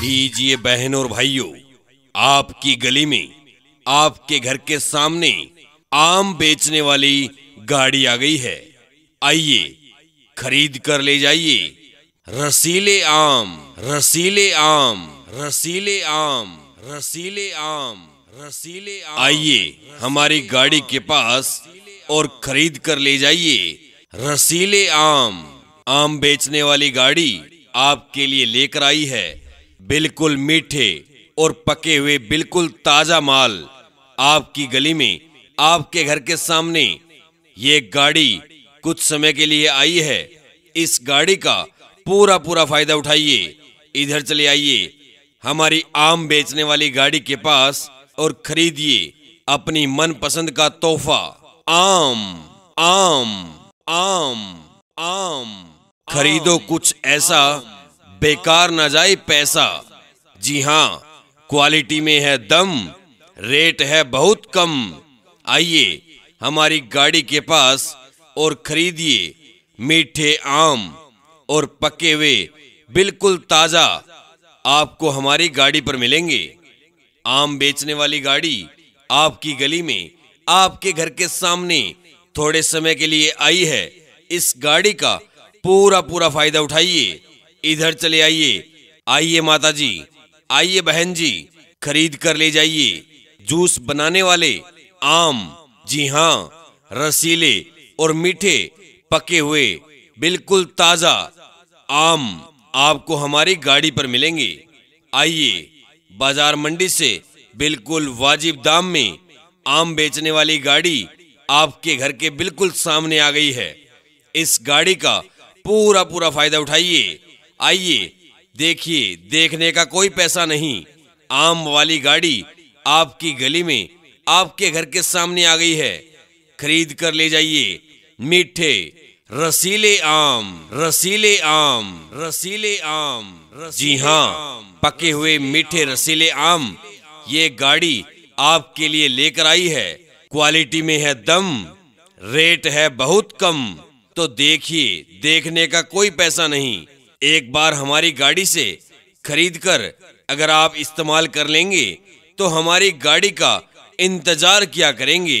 लीजिए बहन और भाइयों आपकी गली में आपके घर के सामने आम बेचने वाली गाड़ी आ गई है आइए खरीद कर ले जाइए रसीले आम रसीले आम रसीले आम रसीले आम रसीले आइए हमारी गाड़ी के पास और खरीद कर ले जाइए रसीले आम आम बेचने वाली गाड़ी आपके लिए लेकर आई है बिल्कुल मीठे और पके हुए बिल्कुल ताजा माल आपकी गली में आपके घर के सामने ये गाड़ी कुछ समय के लिए आई है इस गाड़ी का पूरा पूरा फायदा उठाइए इधर चले आइए हमारी आम बेचने वाली गाड़ी के पास और खरीदिए अपनी मनपसंद का तोहफा आम आम आम आम खरीदो कुछ ऐसा बेकार ना जाए पैसा जी हाँ क्वालिटी में है दम रेट है बहुत कम आइए हमारी गाड़ी के पास और खरीदिए मीठे आम और पके हुए बिल्कुल ताजा आपको हमारी गाड़ी पर मिलेंगे आम बेचने वाली गाड़ी आपकी गली में आपके घर के सामने थोड़े समय के लिए आई है इस गाड़ी का पूरा पूरा फायदा उठाइए इधर चले आइए आइए माता जी आइए बहन जी खरीद कर ले जाइए जूस बनाने वाले आम जी हाँ रसीले और मीठे पके हुए बिल्कुल ताजा आम आपको हमारी गाड़ी पर मिलेंगे आइए बाजार मंडी से बिल्कुल वाजिब दाम में आम बेचने वाली गाड़ी आपके घर के बिल्कुल सामने आ गई है इस गाड़ी का पूरा पूरा फायदा उठाइए आइए देखिए देखने का कोई पैसा नहीं आम वाली गाड़ी आपकी गली में आपके घर के सामने आ गई है खरीद कर ले जाइए मीठे रसीले आम रसीले आम रसीले आम जी हाँ पके हुए मीठे रसीले आम ये गाड़ी आपके लिए लेकर आई है क्वालिटी में है दम रेट है बहुत कम तो देखिए देखने का कोई पैसा नहीं एक बार हमारी गाड़ी से खरीद कर अगर आप इस्तेमाल कर लेंगे तो हमारी गाड़ी का इंतजार किया करेंगे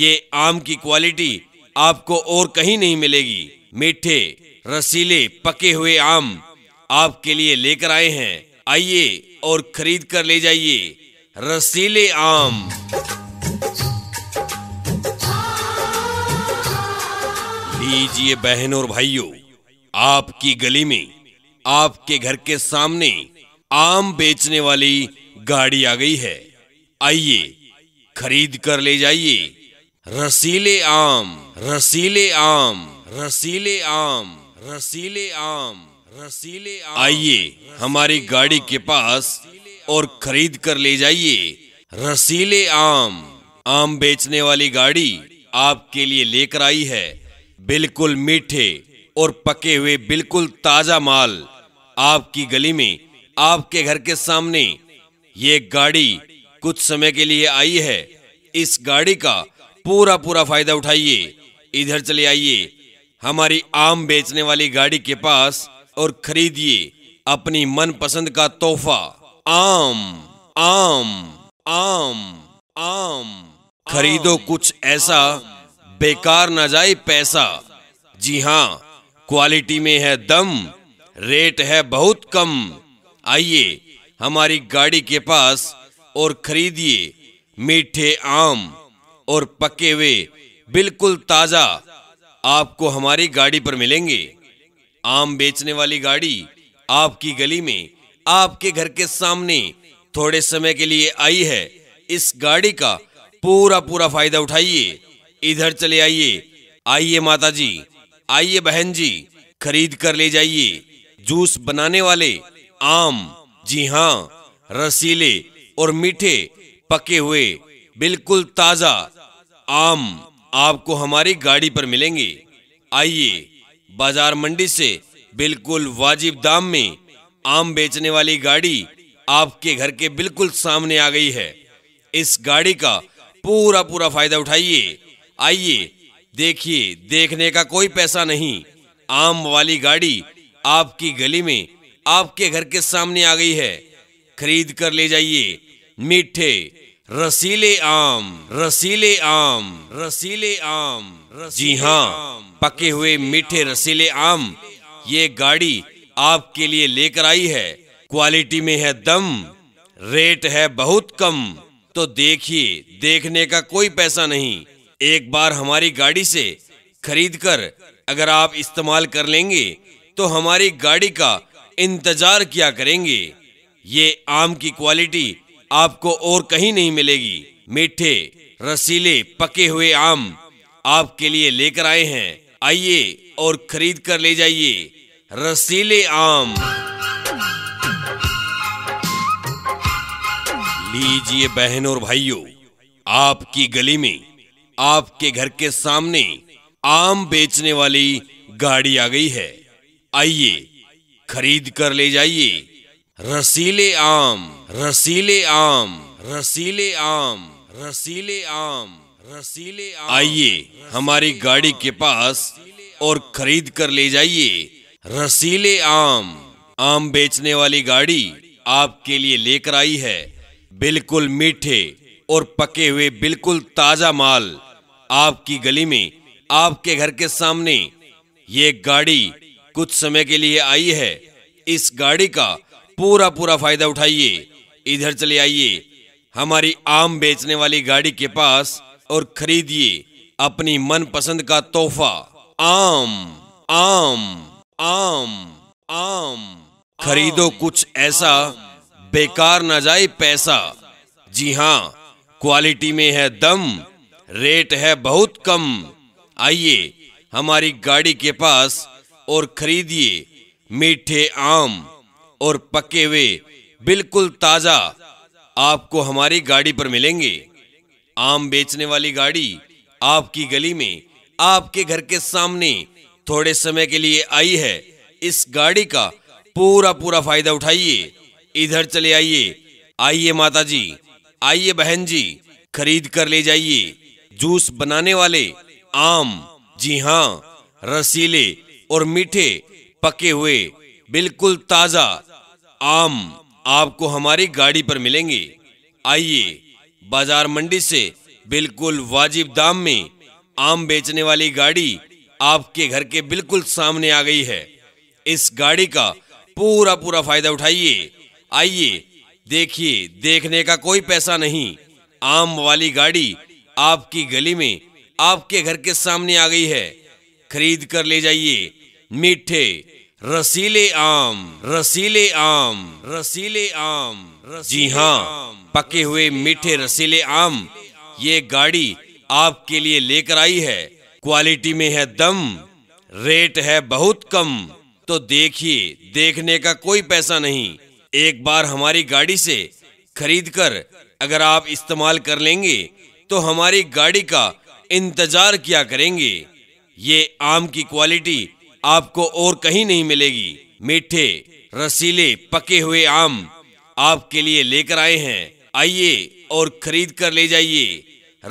ये आम की क्वालिटी आपको और कहीं नहीं मिलेगी मीठे रसीले पके हुए आम आपके लिए लेकर आए हैं आइए और खरीद कर ले जाइए रसीले आम लीजिए बहन और भाइयों आपकी गली में आपके घर के सामने आम बेचने वाली गाड़ी आ गई है आइए खरीद कर ले जाइए रसीले आम रसीले आम रसीले आम रसीले आम रसीले आइए हमारी गाड़ी के पास और खरीद कर ले जाइए रसीले आम आम बेचने वाली गाड़ी आपके लिए लेकर आई है बिल्कुल मीठे और पके हुए बिल्कुल ताजा माल आपकी गली में आपके घर के सामने ये गाड़ी कुछ समय के लिए आई है इस गाड़ी का पूरा पूरा फायदा उठाइए इधर चले आइए हमारी आम बेचने वाली गाड़ी के पास और खरीदिए अपनी मनपसंद का तोहफा आम आम आम आम खरीदो कुछ ऐसा बेकार ना जाए पैसा जी हाँ क्वालिटी में है दम रेट है बहुत कम आइए हमारी गाड़ी के पास और खरीदिए मीठे आम और पके हुए बिल्कुल ताजा आपको हमारी गाड़ी पर मिलेंगे आम बेचने वाली गाड़ी आपकी गली में आपके घर के सामने थोड़े समय के लिए आई है इस गाड़ी का पूरा पूरा फायदा उठाइए इधर चले आइए आइए माताजी आइए बहन जी खरीद कर ले जाइए जूस बनाने वाले आम जी हाँ रसीले और मीठे पके हुए बिल्कुल ताजा आम आपको हमारी गाड़ी पर मिलेंगे आइए बाजार मंडी से बिल्कुल वाजिब दाम में आम बेचने वाली गाड़ी आपके घर के बिल्कुल सामने आ गई है इस गाड़ी का पूरा पूरा फायदा उठाइए आइए देखिए देखने का कोई पैसा नहीं आम वाली गाड़ी आपकी गली में आपके घर के सामने आ गई है खरीद कर ले जाइए मीठे रसीले आम रसीले आम रसीले आम रसीले जी हाँ पके हुए मीठे रसीले आम ये गाड़ी आपके लिए लेकर आई है क्वालिटी में है दम रेट है बहुत कम तो देखिए देखने का कोई पैसा नहीं एक बार हमारी गाड़ी से खरीदकर अगर आप इस्तेमाल कर लेंगे तो हमारी गाड़ी का इंतजार किया करेंगे ये आम की क्वालिटी आपको और कहीं नहीं मिलेगी मीठे रसीले पके हुए आम आपके लिए लेकर आए हैं आइए और खरीद कर ले जाइए रसीले आम लीजिए बहन और भाइयों आपकी गली में आपके घर के सामने आम बेचने वाली गाड़ी आ गई है आइए खरीद कर ले जाइए रसीले आम रसीले आम रसीले आम रसीले आम रसीले आइए हमारी गाड़ी के पास और खरीद कर ले जाइए रसीले आम आम बेचने वाली गाड़ी आपके लिए लेकर आई है बिल्कुल मीठे और पके हुए बिल्कुल ताजा माल आपकी गली में आपके घर के सामने ये गाड़ी कुछ समय के लिए आई है इस गाड़ी का पूरा पूरा फायदा उठाइए इधर चले आइए हमारी आम बेचने वाली गाड़ी के पास और खरीदिए अपनी मनपसंद का तोहफा आम आम आम आम खरीदो कुछ ऐसा बेकार ना जाए पैसा जी हाँ क्वालिटी में है दम रेट है बहुत कम आइए हमारी गाड़ी के पास और खरीदिए मीठे आम और पके हुए बिल्कुल ताजा आपको हमारी गाड़ी पर मिलेंगे आम बेचने वाली गाड़ी आपकी गली में आपके घर के सामने थोड़े समय के लिए आई है इस गाड़ी का पूरा पूरा फायदा उठाइए इधर चले आइए आइए माता जी आइए बहन जी खरीद कर ले जाइए जूस बनाने वाले आम जी हाँ रसीले और मीठे पके हुए बिल्कुल ताजा आम आपको हमारी गाड़ी पर मिलेंगे आइए बाजार मंडी से बिल्कुल वाजिब दाम में आम बेचने वाली गाड़ी आपके घर के बिल्कुल सामने आ गई है इस गाड़ी का पूरा पूरा फायदा उठाइए आइए देखिए देखने का कोई पैसा नहीं आम वाली गाड़ी आपकी गली में आपके घर के सामने आ गई है खरीद कर ले जाइए मीठे रसीले आम रसीले आम रसीले आम जी हाँ पके हुए मीठे रसीले आम ये गाड़ी आपके लिए लेकर आई है क्वालिटी में है दम रेट है बहुत कम तो देखिए देखने का कोई पैसा नहीं एक बार हमारी गाड़ी से खरीद कर अगर आप इस्तेमाल कर लेंगे तो हमारी गाड़ी का इंतजार किया करेंगे ये आम की क्वालिटी आपको और कहीं नहीं मिलेगी मीठे रसीले पके हुए आम आपके लिए लेकर आए हैं आइए और खरीद कर ले जाइए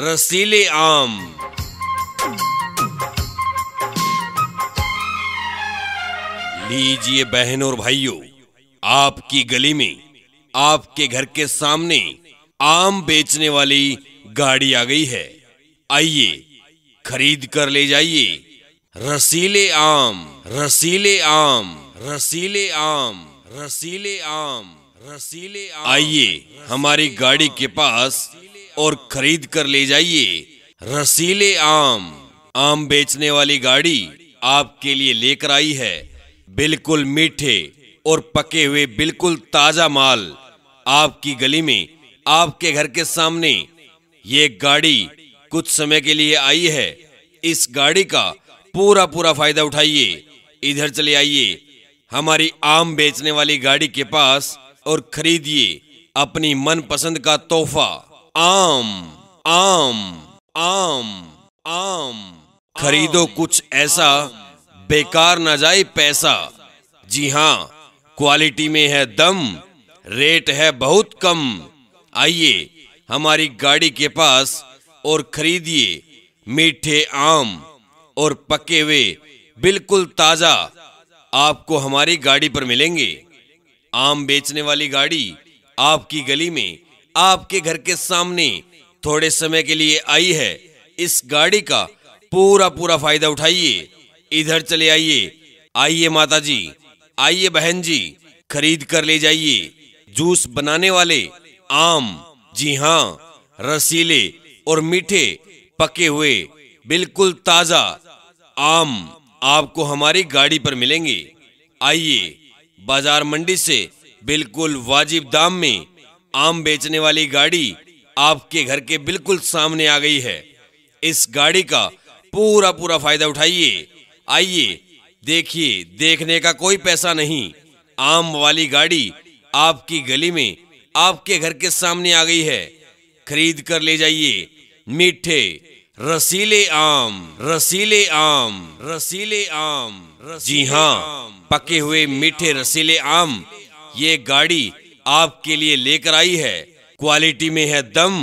रसीले आम लीजिए बहन और भाइयों आपकी गली में आपके घर के सामने आम बेचने वाली गाड़ी आ गई है आइए खरीद कर ले जाइए रसीले आम रसीले आम रसीले आम रसीले आम रसीले आइए हमारी गाड़ी के पास और खरीद कर ले जाइए रसीले आम आम बेचने वाली गाड़ी आपके लिए लेकर आई है बिल्कुल मीठे और पके हुए बिल्कुल ताजा माल आपकी गली में आपके घर के सामने ये गाड़ी कुछ समय के लिए आई है इस गाड़ी का पूरा पूरा फायदा उठाइए इधर चले आइए हमारी आम बेचने वाली गाड़ी के पास और खरीदिए अपनी मनपसंद का तोहफा आम आम आम आम खरीदो कुछ ऐसा बेकार ना जाए पैसा जी हाँ क्वालिटी में है दम रेट है बहुत कम आइए हमारी गाड़ी के पास और खरीदिए मीठे आम और पके हुए बिल्कुल ताज़ा आपको हमारी गाड़ी पर मिलेंगे आम बेचने वाली गाड़ी आपकी गली में आपके घर के सामने थोड़े समय के लिए आई है इस गाड़ी का पूरा पूरा फायदा उठाइए इधर चले आइए आइए माता जी आइए बहन जी खरीद कर ले जाइए जूस बनाने वाले आम जी हाँ रसीले और मीठे पके हुए बिल्कुल ताजा आम आपको हमारी गाड़ी पर मिलेंगे आइए बाजार मंडी से बिल्कुल वाजिब दाम में आम बेचने वाली गाड़ी आपके घर के बिल्कुल सामने आ गई है इस गाड़ी का पूरा पूरा फायदा उठाइए आइए देखिए देखने का कोई पैसा नहीं आम वाली गाड़ी आपकी गली में आपके घर के सामने आ गई है खरीद कर ले जाइए मीठे रसीले आम रसीले आम रसीले आम रसीले जी हाँ पके हुए मीठे रसीले आम ये गाड़ी आपके लिए लेकर आई है क्वालिटी में है दम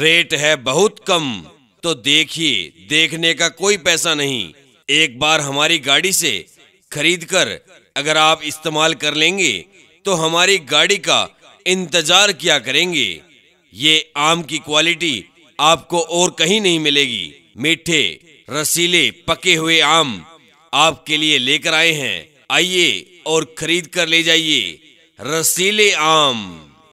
रेट है बहुत कम तो देखिए देखने का कोई पैसा नहीं एक बार हमारी गाड़ी से खरीद कर अगर आप इस्तेमाल कर लेंगे तो हमारी गाड़ी का इंतजार किया करेंगे ये आम की क्वालिटी आपको और कहीं नहीं मिलेगी मीठे रसीले पके हुए आम आपके लिए लेकर आए हैं आइए और खरीद कर ले जाइए रसीले आम